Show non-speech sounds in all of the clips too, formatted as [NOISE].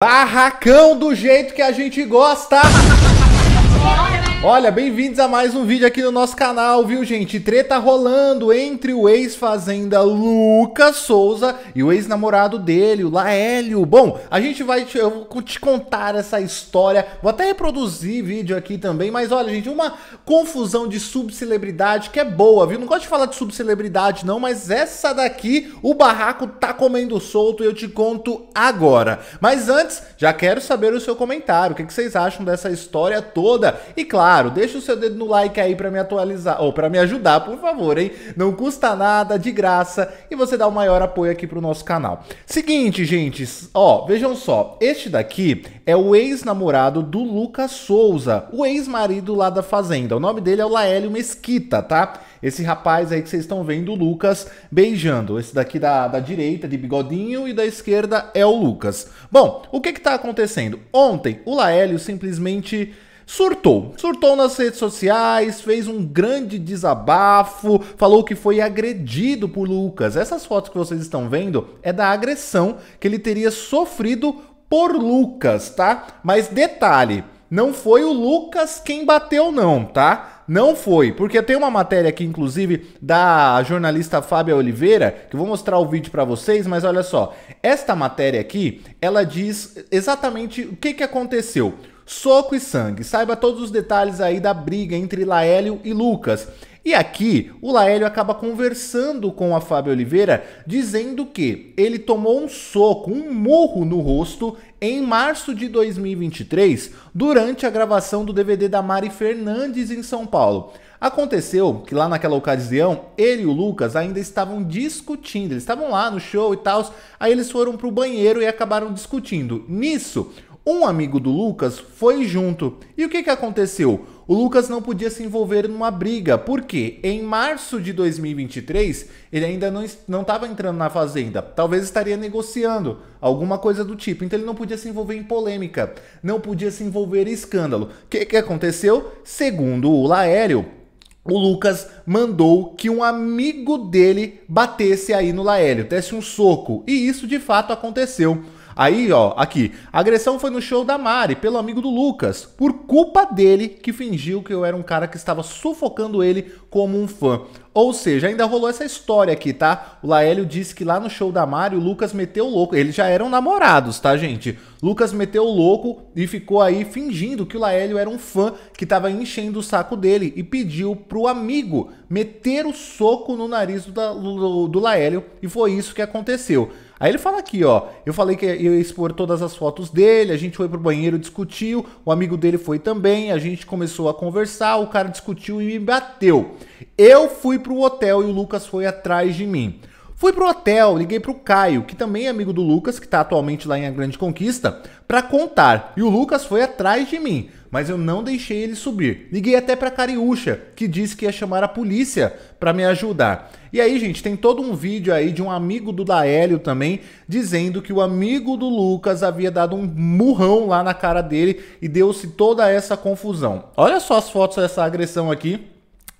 Barracão do jeito que a gente gosta! Olha, bem-vindos a mais um vídeo aqui no nosso canal, viu gente? Treta rolando entre o ex-fazenda Lucas Souza e o ex-namorado dele, o Laélio. Bom, a gente vai te, eu te contar essa história, vou até reproduzir vídeo aqui também, mas olha gente, uma confusão de subcelebridade que é boa, viu? Não gosto de falar de subcelebridade não, mas essa daqui, o barraco tá comendo solto e eu te conto agora. Mas antes, já quero saber o seu comentário, o que, que vocês acham dessa história toda? E claro, claro, deixa o seu dedo no like aí para me atualizar, ou para me ajudar, por favor, hein? Não custa nada, de graça, e você dá o maior apoio aqui pro nosso canal. Seguinte, gente, ó, vejam só, este daqui é o ex-namorado do Lucas Souza, o ex-marido lá da Fazenda. O nome dele é o Laélio Mesquita, tá? Esse rapaz aí que vocês estão vendo, o Lucas, beijando. Esse daqui da, da direita, de bigodinho, e da esquerda é o Lucas. Bom, o que que tá acontecendo? Ontem, o Laélio simplesmente surtou. Surtou nas redes sociais, fez um grande desabafo, falou que foi agredido por Lucas. Essas fotos que vocês estão vendo é da agressão que ele teria sofrido por Lucas, tá? Mas detalhe, não foi o Lucas quem bateu não, tá? Não foi, porque tem uma matéria aqui, inclusive, da jornalista Fábia Oliveira, que eu vou mostrar o vídeo para vocês, mas olha só, esta matéria aqui, ela diz exatamente o que, que aconteceu. Soco e Sangue. Saiba todos os detalhes aí da briga entre Laélio e Lucas. E aqui o Laélio acaba conversando com a Fábio Oliveira, dizendo que ele tomou um soco, um murro no rosto em março de 2023, durante a gravação do DVD da Mari Fernandes em São Paulo. Aconteceu que lá naquela ocasião, ele e o Lucas ainda estavam discutindo, eles estavam lá no show e tal, aí eles foram pro banheiro e acabaram discutindo. Nisso, um amigo do Lucas foi junto. E o que, que aconteceu? O Lucas não podia se envolver numa briga, porque em março de 2023 ele ainda não estava entrando na fazenda. Talvez estaria negociando, alguma coisa do tipo. Então ele não podia se envolver em polêmica, não podia se envolver em escândalo. O que, que aconteceu? Segundo o Laério. o Lucas mandou que um amigo dele batesse aí no Laélio, desse um soco. E isso de fato aconteceu. Aí, ó, aqui. A agressão foi no show da Mari, pelo amigo do Lucas, por culpa dele que fingiu que eu era um cara que estava sufocando ele como um fã. Ou seja, ainda rolou essa história aqui, tá? O Laélio disse que lá no show da Mari, o Lucas meteu o louco. Eles já eram namorados, tá, gente? Lucas meteu o louco e ficou aí fingindo que o Laélio era um fã que tava enchendo o saco dele e pediu pro amigo meter o soco no nariz do, do, do Laélio. E foi isso que aconteceu. Aí ele fala aqui, ó. Eu falei que eu ia expor todas as fotos dele, a gente foi pro banheiro, discutiu, o amigo dele foi também, a gente começou a conversar, o cara discutiu e me bateu. Eu fui pro hotel e o Lucas foi atrás de mim. Fui pro hotel, liguei pro Caio, que também é amigo do Lucas, que tá atualmente lá em A Grande Conquista, para contar. E o Lucas foi atrás de mim, mas eu não deixei ele subir. Liguei até pra Cariúcha, que disse que ia chamar a polícia para me ajudar. E aí, gente, tem todo um vídeo aí de um amigo do Daélio também, dizendo que o amigo do Lucas havia dado um murrão lá na cara dele e deu-se toda essa confusão. Olha só as fotos dessa agressão aqui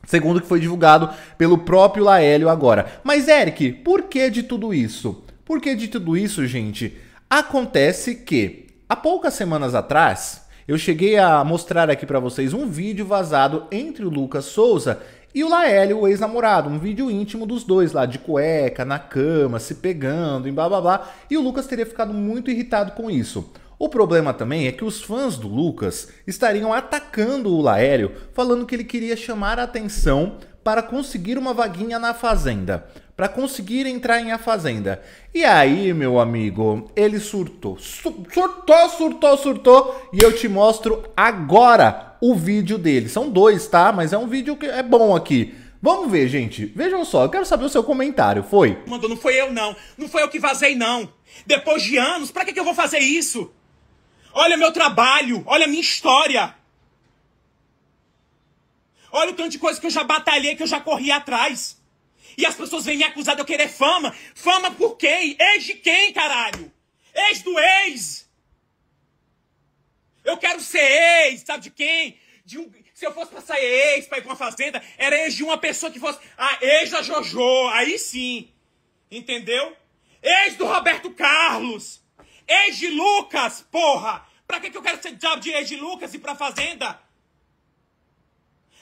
segundo que foi divulgado pelo próprio Laélio agora. Mas, Eric, por que de tudo isso? Por que de tudo isso, gente? Acontece que, há poucas semanas atrás, eu cheguei a mostrar aqui para vocês um vídeo vazado entre o Lucas Souza e o Laélio, o ex-namorado, um vídeo íntimo dos dois lá, de cueca, na cama, se pegando, em blá, e o Lucas teria ficado muito irritado com isso. O problema também é que os fãs do Lucas estariam atacando o Laélio, falando que ele queria chamar a atenção para conseguir uma vaguinha na Fazenda, para conseguir entrar em A Fazenda. E aí, meu amigo, ele surtou. surtou, surtou, surtou, e eu te mostro agora o vídeo dele. São dois, tá? Mas é um vídeo que é bom aqui. Vamos ver, gente. Vejam só, eu quero saber o seu comentário. Foi? Mandou, não foi eu, não. Não foi eu que vazei, não. Depois de anos, pra que, que eu vou fazer isso? Olha meu trabalho, olha minha história. Olha o tanto de coisa que eu já batalhei, que eu já corri atrás. E as pessoas vêm me acusar de eu querer fama. Fama por quem? Ex de quem, caralho? Ex do ex. Eu quero ser ex, sabe de quem? De um, se eu fosse passar ex pra ir pra uma fazenda, era ex de uma pessoa que fosse. Ah, ex da JoJo, aí sim. Entendeu? Ex do Roberto Carlos. Ex de Lucas, porra! Para que, que eu quero ser diabo de Ed Lucas e para fazenda?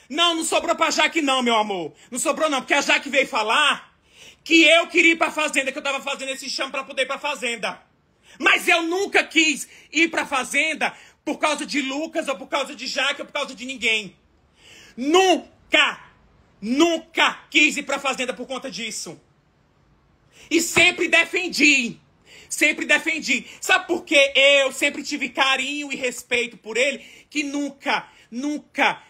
Não, não sobrou para Jaque não, meu amor. Não sobrou não, porque a Jaque veio falar que eu queria ir para fazenda, que eu tava fazendo esse chão para poder ir para fazenda. Mas eu nunca quis ir para fazenda por causa de Lucas ou por causa de Jaque ou por causa de ninguém. Nunca, nunca quis ir para fazenda por conta disso. E sempre defendi Sempre defendi. Sabe por que eu sempre tive carinho e respeito por ele? Que nunca, nunca,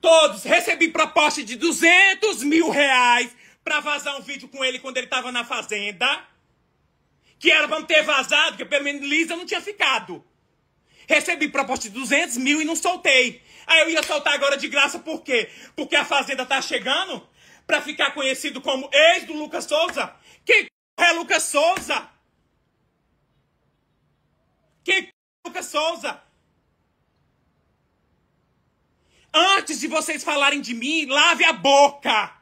todos, recebi proposta de 200 mil reais pra vazar um vídeo com ele quando ele tava na fazenda. Que era pra não ter vazado, porque pelo menos Lisa não tinha ficado. Recebi proposta de 200 mil e não soltei. Aí eu ia soltar agora de graça, por quê? Porque a Fazenda tá chegando pra ficar conhecido como ex do Lucas Souza. Quem é Lucas Souza? Quem Lucas é Souza? Antes de vocês falarem de mim, lave a boca.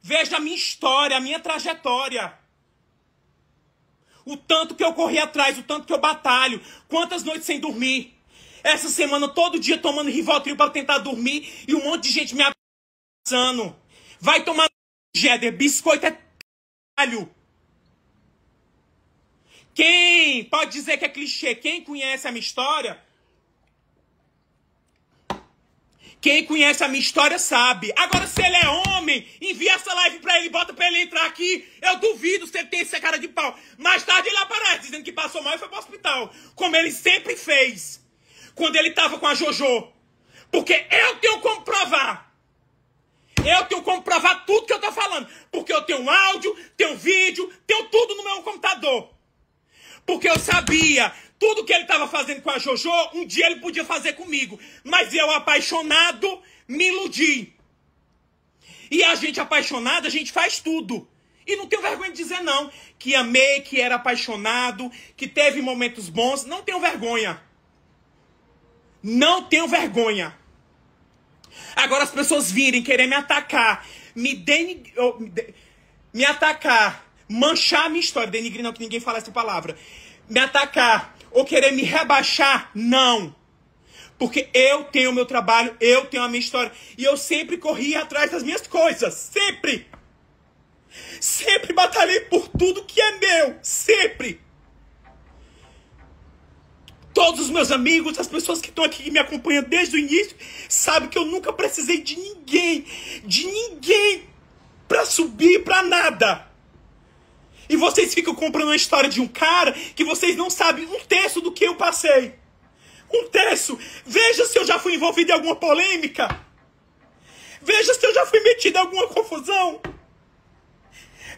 Veja a minha história, a minha trajetória. O tanto que eu corri atrás, o tanto que eu batalho, quantas noites sem dormir. Essa semana, todo dia tomando Rivotril para tentar dormir e um monte de gente me abraçando. Vai tomar Jeder, biscoito é talho. Quem pode dizer que é clichê? Quem conhece a minha história? Quem conhece a minha história sabe. Agora, se ele é homem, envia essa live pra ele, bota pra ele entrar aqui. Eu duvido se ele tem essa cara de pau. Mais tarde ele aparece dizendo que passou mal e foi pro hospital. Como ele sempre fez. Quando ele tava com a Jojo. Porque eu tenho como provar. Eu tenho como provar tudo que eu tô falando. Porque eu tenho áudio, tenho vídeo, tenho tudo no meu computador. Porque eu sabia, tudo que ele estava fazendo com a Jojo, um dia ele podia fazer comigo. Mas eu, apaixonado, me iludi. E a gente apaixonada, a gente faz tudo. E não tenho vergonha de dizer não, que amei, que era apaixonado, que teve momentos bons, não tenho vergonha. Não tenho vergonha. Agora as pessoas virem querer me atacar, me, denig... me atacar manchar a minha história. Denigrir não, que ninguém fala essa palavra. Me atacar ou querer me rebaixar, não. Porque eu tenho meu trabalho, eu tenho a minha história. E eu sempre corri atrás das minhas coisas. Sempre! Sempre batalhei por tudo que é meu. Sempre! Todos os meus amigos, as pessoas que estão aqui e me acompanham desde o início, sabem que eu nunca precisei de ninguém, de ninguém, para subir para nada. E vocês ficam comprando a história de um cara que vocês não sabem um terço do que eu passei. Um terço. Veja se eu já fui envolvido em alguma polêmica. Veja se eu já fui metido em alguma confusão.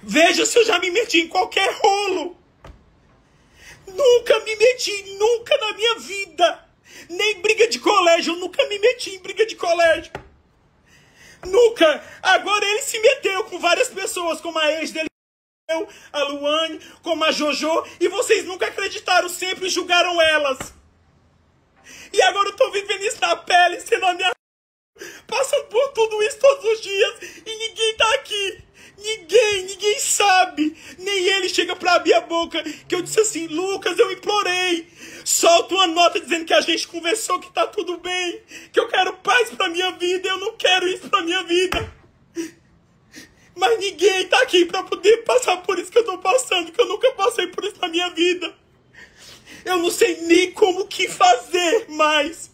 Veja se eu já me meti em qualquer rolo. Nunca me meti, nunca na minha vida. Nem briga de colégio, eu nunca me meti em briga de colégio. Nunca. Agora ele se meteu com várias pessoas, como a ex dele eu, a Luane, como a Jojo, e vocês nunca acreditaram, sempre julgaram elas. E agora eu tô vivendo isso na pele, sendo a minha [LAUGHS] passando por tudo isso todos os dias e ninguém tá aqui. Ninguém, ninguém sabe. Nem ele chega pra a boca que eu disse assim: Lucas, eu implorei. Solta uma nota dizendo que a gente conversou, que tá tudo bem, que eu quero paz pra minha vida, eu não quero isso pra minha vida. Mas ninguém tá aqui pra poder passar por isso que eu tô passando, que eu nunca passei por isso na minha vida. Eu não sei nem como que fazer mais.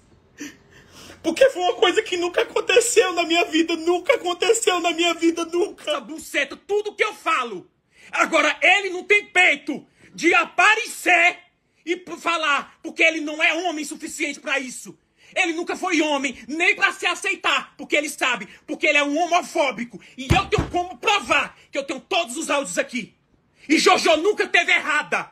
Porque foi uma coisa que nunca aconteceu na minha vida, nunca aconteceu na minha vida, nunca. Essa buceta, tudo que eu falo. Agora, ele não tem peito de aparecer e falar, porque ele não é homem suficiente para isso. Ele nunca foi homem, nem para se aceitar, porque ele sabe, porque ele é um homofóbico. E eu tenho como provar que eu tenho todos os áudios aqui. E Jojo nunca teve errada.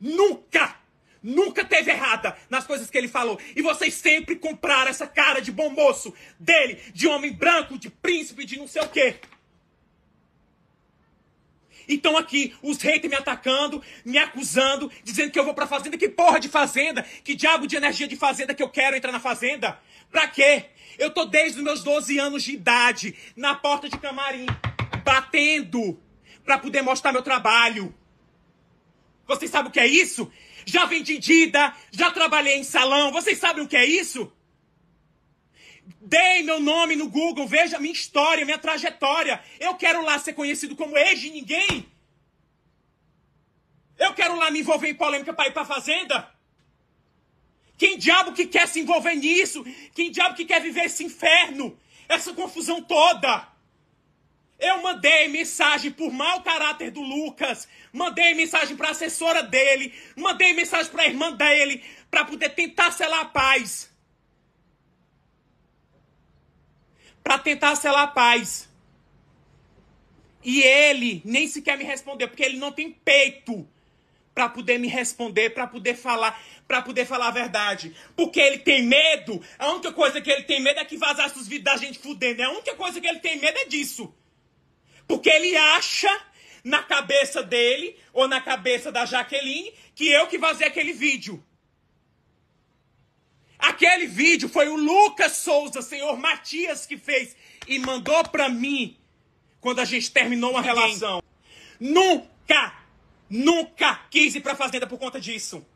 Nunca! Nunca teve errada nas coisas que ele falou. E vocês sempre compraram essa cara de bom moço dele, de homem branco, de príncipe, de não sei o quê. Então aqui os haters me atacando, me acusando, dizendo que eu vou pra fazenda. Que porra de fazenda? Que diabo de energia de fazenda que eu quero entrar na fazenda? Pra quê? Eu tô desde os meus 12 anos de idade na porta de camarim, batendo pra poder mostrar meu trabalho. Vocês sabem o que é isso? Já vendi Dida, já trabalhei em salão. Vocês sabem o que é isso? Dei meu nome no Google, veja minha história, minha trajetória. Eu quero lá ser conhecido como ex de ninguém. Eu quero lá me envolver em polêmica para ir para fazenda. Quem diabo que quer se envolver nisso? Quem diabo que quer viver esse inferno? Essa confusão toda? Eu mandei mensagem por mau caráter do Lucas, mandei mensagem para assessora dele, mandei mensagem para a irmã dele, para poder tentar selar a paz. para tentar selar a paz. E ele nem sequer me respondeu, porque ele não tem peito para poder me responder, para poder falar, para poder falar a verdade. Porque ele tem medo. A única coisa que ele tem medo é que vazasse os vídeos da gente fudendo. É a única coisa que ele tem medo é disso. Porque ele acha na cabeça dele ou na cabeça da Jaqueline que eu que vazei aquele vídeo. Aquele vídeo foi o Lucas Souza, senhor Matias, que fez e mandou para mim quando a gente terminou uma relação. Nunca, nunca quis ir pra fazenda por conta disso.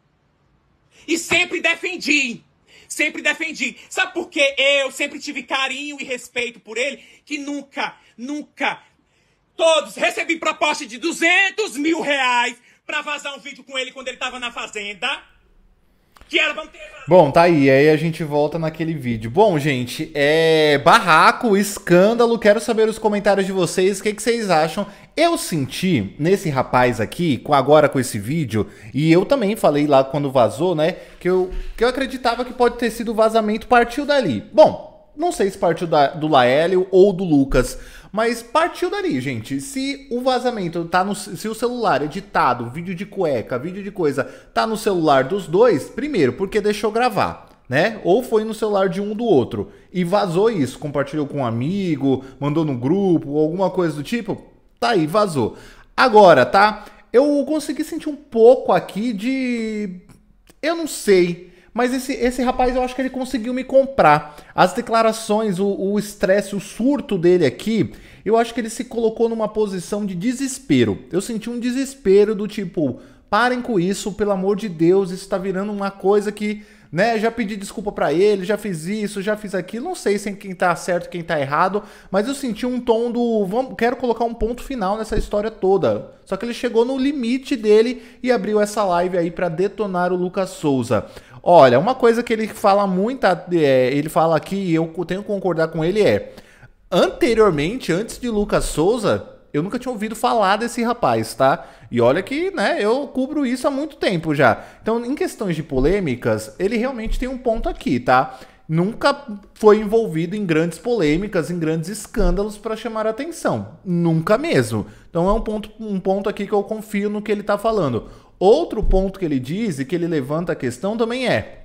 E sempre defendi. Sempre defendi. Sabe por quê? Eu sempre tive carinho e respeito por ele, que nunca, nunca. Todos recebi proposta de 200 mil reais pra vazar um vídeo com ele quando ele tava na fazenda. Bom, tá aí. Aí a gente volta naquele vídeo. Bom, gente, é barraco, escândalo. Quero saber os comentários de vocês. O que, que vocês acham? Eu senti nesse rapaz aqui, agora com esse vídeo, e eu também falei lá quando vazou, né? Que eu, que eu acreditava que pode ter sido vazamento, partiu dali. Bom, não sei se partiu da, do Laélio ou do Lucas, mas partiu dali, gente. Se o vazamento tá no. Se o celular editado, vídeo de cueca, vídeo de coisa, tá no celular dos dois, primeiro, porque deixou gravar. Né? Ou foi no celular de um do outro e vazou isso, compartilhou com um amigo, mandou no grupo, alguma coisa do tipo, tá aí, vazou. Agora, tá? Eu consegui sentir um pouco aqui de. Eu não sei mas esse, esse rapaz, eu acho que ele conseguiu me comprar. As declarações, o estresse, o, o surto dele aqui, eu acho que ele se colocou numa posição de desespero. Eu senti um desespero do tipo, parem com isso, pelo amor de Deus, isso tá virando uma coisa que, né, já pedi desculpa para ele, já fiz isso, já fiz aquilo, não sei tem é quem tá certo, quem tá errado, mas eu senti um tom do, vamos, quero colocar um ponto final nessa história toda. Só que ele chegou no limite dele e abriu essa live aí para detonar o Lucas Souza. Olha, uma coisa que ele fala muito, é, ele fala aqui, e eu tenho que concordar com ele, é. Anteriormente, antes de Lucas Souza, eu nunca tinha ouvido falar desse rapaz, tá? E olha que, né, eu cubro isso há muito tempo já. Então, em questões de polêmicas, ele realmente tem um ponto aqui, tá? Nunca foi envolvido em grandes polêmicas, em grandes escândalos para chamar atenção. Nunca mesmo. Então é um ponto, um ponto aqui que eu confio no que ele tá falando. Outro ponto que ele diz e que ele levanta a questão também é.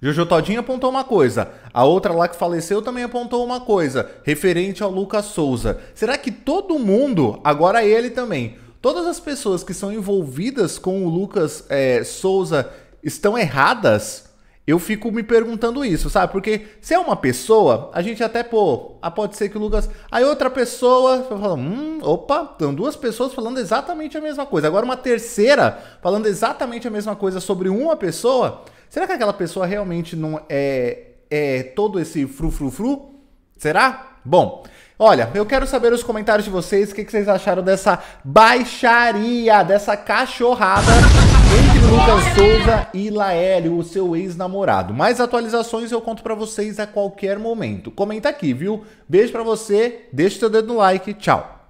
Jojo Todinho apontou uma coisa, a outra lá que faleceu também apontou uma coisa, referente ao Lucas Souza. Será que todo mundo, agora ele também, todas as pessoas que são envolvidas com o Lucas é, Souza estão erradas? Eu fico me perguntando isso, sabe? Porque se é uma pessoa, a gente até, pô, ah, pode ser que o Lucas. Aí outra pessoa fala, hum, opa, estão duas pessoas falando exatamente a mesma coisa. Agora uma terceira falando exatamente a mesma coisa sobre uma pessoa. Será que aquela pessoa realmente não é, é todo esse frufrufru? Será? Bom, Olha, eu quero saber os comentários de vocês, o que, que, vocês acharam dessa baixaria, dessa cachorrada entre Lucas Souza e Laélio, o seu ex-namorado. Mais atualizações eu conto para vocês a qualquer momento. Comenta aqui, viu? Beijo para você, deixa o dedo no like, tchau.